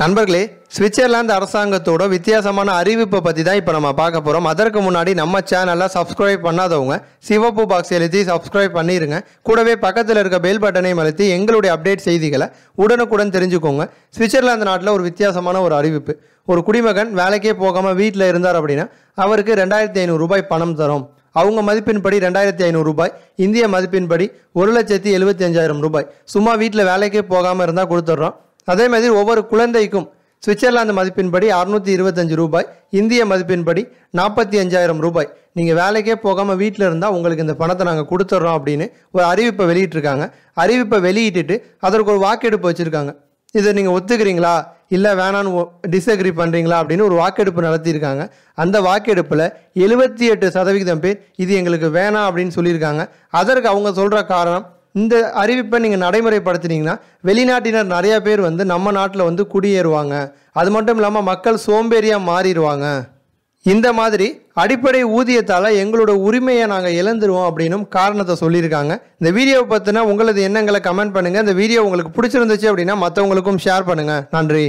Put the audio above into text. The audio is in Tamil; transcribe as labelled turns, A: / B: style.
A: நண்பர்களே சுவிட்சர்லாந்து அரசாங்கத்தோட வித்தியாசமான அறிவிப்பை பற்றி தான் இப்போ நம்ம பார்க்க போகிறோம் அதற்கு முன்னாடி நம்ம சேனலில் சப்ஸ்கிரைப் பண்ணாதவங்க சிவப்பு பாக்ஸ் எழுதி சப்ஸ்கிரைப் பண்ணிடுங்க கூடவே பக்கத்தில் இருக்க பெல் பட்டனை அழுத்தி எங்களுடைய அப்டேட் செய்திகளை உடனுக்குடன் தெரிஞ்சுக்கோங்க சுவிட்சர்லாந்து நாட்டில் ஒரு வித்தியாசமான ஒரு அறிவிப்பு ஒரு குடிமகன் வேலைக்கே போகாமல் வீட்டில் இருந்தார் அப்படின்னா அவருக்கு ரெண்டாயிரத்தி ஐநூறு ரூபாய் பணம் தரும் அவங்க மதிப்பின்படி ரெண்டாயிரத்தி ஐநூறு ரூபாய் இந்திய மதிப்பின்படி ஒரு லட்சத்தி எழுபத்தி அஞ்சாயிரம் ரூபாய் சும்மா வீட்டில் வேலைக்கே போகாமல் இருந்தால் கொடுத்துட்றோம் அதே மாதிரி ஒவ்வொரு குழந்தைக்கும் சுவிட்சர்லாந்து மதிப்பின்படி அறுநூத்தி இருபத்தஞ்சு ரூபாய் இந்திய மதிப்பின்படி நாற்பத்தி அஞ்சாயிரம் ரூபாய் நீங்கள் வேலைக்கே போகாமல் வீட்டில் இருந்தால் உங்களுக்கு இந்த பணத்தை நாங்கள் கொடுத்துட்றோம் அப்படின்னு ஒரு அறிவிப்பை வெளியிட்டிருக்காங்க அறிவிப்பை வெளியிட்டுட்டு அதற்கு ஒரு வாக்கெடுப்பு வச்சுருக்காங்க இதை நீங்கள் ஒத்துக்கிறீங்களா இல்லை வேணான்னு டிஸ்அக்ரி பண்ணுறீங்களா அப்படின்னு ஒரு வாக்கெடுப்பு நடத்தியிருக்காங்க அந்த வாக்கெடுப்பில் எழுபத்தி எட்டு சதவீதம் பேர் இது எங்களுக்கு வேணாம் அப்படின்னு சொல்லியிருக்காங்க அதற்கு அவங்க சொல்கிற காரணம் இந்த அறிவிப்பை நீங்கள் நடைமுறைப்படுத்தினீங்கன்னா வெளிநாட்டினர் நிறையா பேர் வந்து நம்ம நாட்டில் வந்து குடியேறுவாங்க அது மட்டும் இல்லாமல் மக்கள் சோம்பேறியாக மாறிடுவாங்க இந்த மாதிரி அடிப்படை ஊதியத்தால் எங்களோட உரிமையை நாங்கள் இழந்துருவோம் அப்படின்னும் காரணத்தை சொல்லியிருக்காங்க இந்த வீடியோவை பற்றினா உங்களது எண்ணங்களை கமெண்ட் பண்ணுங்கள் இந்த வீடியோ உங்களுக்கு பிடிச்சிருந்துச்சு அப்படின்னா மற்றவங்களுக்கும் ஷேர் பண்ணுங்கள் நன்றி